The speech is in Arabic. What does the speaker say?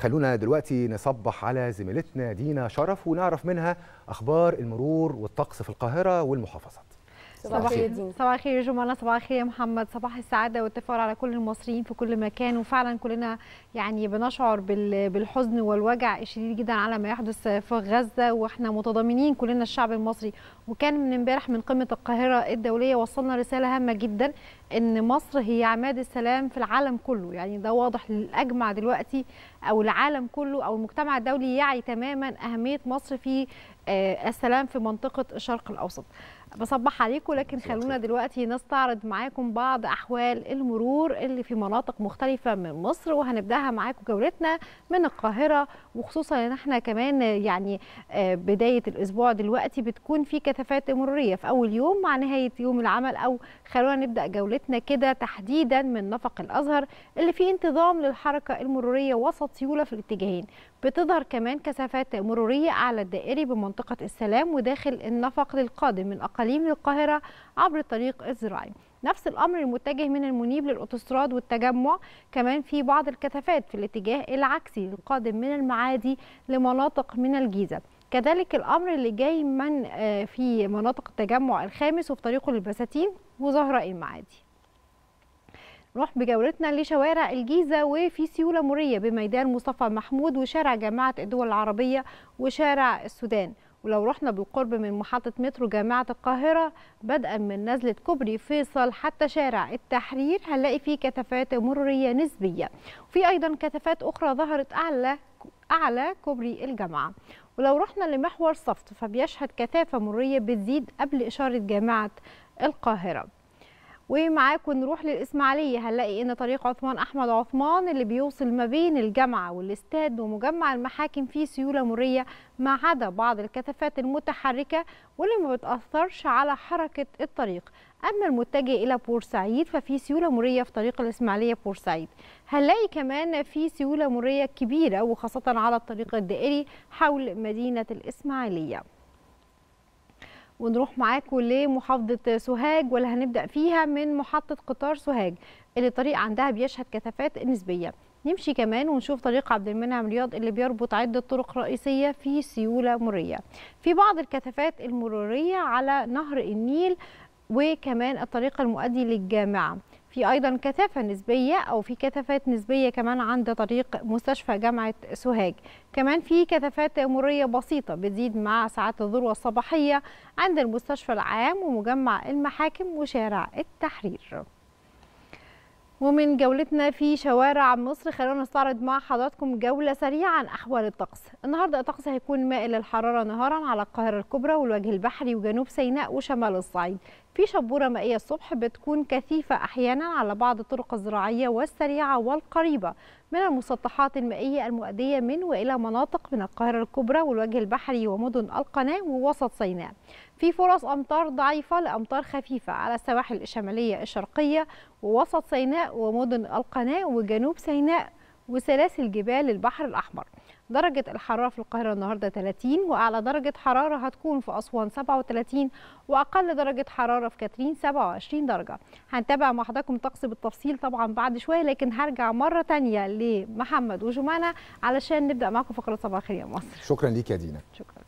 خلونا دلوقتي نصبح على زميلتنا دينا شرف ونعرف منها أخبار المرور والطقس في القاهرة والمحافظات صباح الخير صباح الخير يا صباح الخير يا محمد صباح السعادة والتفاؤل على كل المصريين في كل مكان وفعلا كلنا يعني بنشعر بالحزن والوجع الشديد جدا على ما يحدث في غزة واحنا متضامنين كلنا الشعب المصري وكان من امبارح من قمة القاهرة الدولية وصلنا رسالة هامة جدا ان مصر هي عماد السلام في العالم كله يعني ده واضح للاجمع دلوقتي او العالم كله او المجتمع الدولي يعي تماما اهميه مصر في آه، السلام في منطقه الشرق الاوسط بصبح عليكم لكن خلونا دلوقتي نستعرض معاكم بعض احوال المرور اللي في مناطق مختلفه من مصر وهنبداها معاكم جولتنا من القاهره وخصوصا ان احنا كمان يعني آه، بدايه الاسبوع دلوقتي بتكون في كثافات مروريه في اول يوم مع نهايه يوم العمل او خلونا نبدا جولتنا كده تحديدا من نفق الازهر اللي فيه انتظام للحركه المروريه وسط سيوله في الاتجاهين بتظهر كمان كثافات مرورية على الدائري بمنطقة السلام وداخل النفق للقادم من أقاليم القاهرة عبر الطريق الزراعي نفس الأمر المتجه من المنيب للأوتوستراد والتجمع كمان في بعض الكثافات في الاتجاه العكسي القادم من المعادي لمناطق من الجيزة كذلك الأمر اللي جاي من آه، في مناطق التجمع الخامس وفي طريقه للبساتين وزهراء المعادي نروح بجولتنا لشوارع الجيزة وفي سيولة مورية بميدان مصطفى محمود وشارع جامعة الدول العربية وشارع السودان ولو رحنا بالقرب من محطة مترو جامعة القاهرة بدءا من نزلة كوبري فيصل حتى شارع التحرير هنلاقي فيه كثافات مرورية نسبية وفي أيضا كثافات أخرى ظهرت أعلى أعلى كوبري الجامعة ولو رحنا لمحور صفت فبيشهد كثافة مرورية بتزيد قبل إشارة جامعة القاهرة ومعاكم نروح للإسماعيلية هنلاقي إن طريق عثمان أحمد عثمان اللي بيوصل ما بين الجامعة والاستاد ومجمع المحاكم فيه سيولة مرية ما عدا بعض الكثافات المتحركة واللي ما بتأثرش على حركة الطريق أما المتجه إلى بورسعيد ففي سيولة مرية في طريق الإسماعيلية بورسعيد هنلاقي كمان في سيولة مرية كبيرة وخاصة على الطريق الدائري حول مدينة الإسماعيلية ونروح معاكم لمحافظه سوهاج واللي هنبدا فيها من محطه قطار سوهاج اللي الطريق عندها بيشهد كثافات نسبيه نمشي كمان ونشوف طريق عبد المنعم رياض اللي بيربط عدة طرق رئيسية في سيولة مرية في بعض الكثافات المرورية على نهر النيل وكمان الطريق المؤدي للجامعة في ايضا كثافه نسبيه او في كثافات نسبيه كمان عند طريق مستشفى جامعه سوهاج كمان في كثافات مريه بسيطه بتزيد مع ساعات الذروه الصباحيه عند المستشفى العام ومجمع المحاكم وشارع التحرير ومن جولتنا في شوارع مصر خلونا نستعرض مع حضراتكم جولة سريعة عن أحوال الطقس النهاردة الطقس هيكون مائل للحرارة نهارا على القاهرة الكبرى والوجه البحري وجنوب سيناء وشمال الصعيد في شبورة مائية الصبح بتكون كثيفة أحيانا على بعض الطرق الزراعية والسريعة والقريبة من المسطحات المائية المؤدية من وإلى مناطق من القاهرة الكبرى والوجه البحري ومدن القناة ووسط سيناء في فرص امطار ضعيفه لامطار خفيفه على السواحل الشماليه الشرقيه ووسط سيناء ومدن القناه وجنوب سيناء وسلاسل جبال البحر الاحمر درجة الحرارة في القاهرة النهاردة 30 وأعلى درجة حرارة هتكون في أسوان 37 وأقل درجة حرارة في كاترين 27 درجة هنتابع مع حضراتكم الطقس بالتفصيل طبعا بعد شوية لكن هرجع مرة تانية لمحمد وجمانة علشان نبدأ معكم فقرة صباح الخير يا مصر شكرا ليك يا دينا شكرا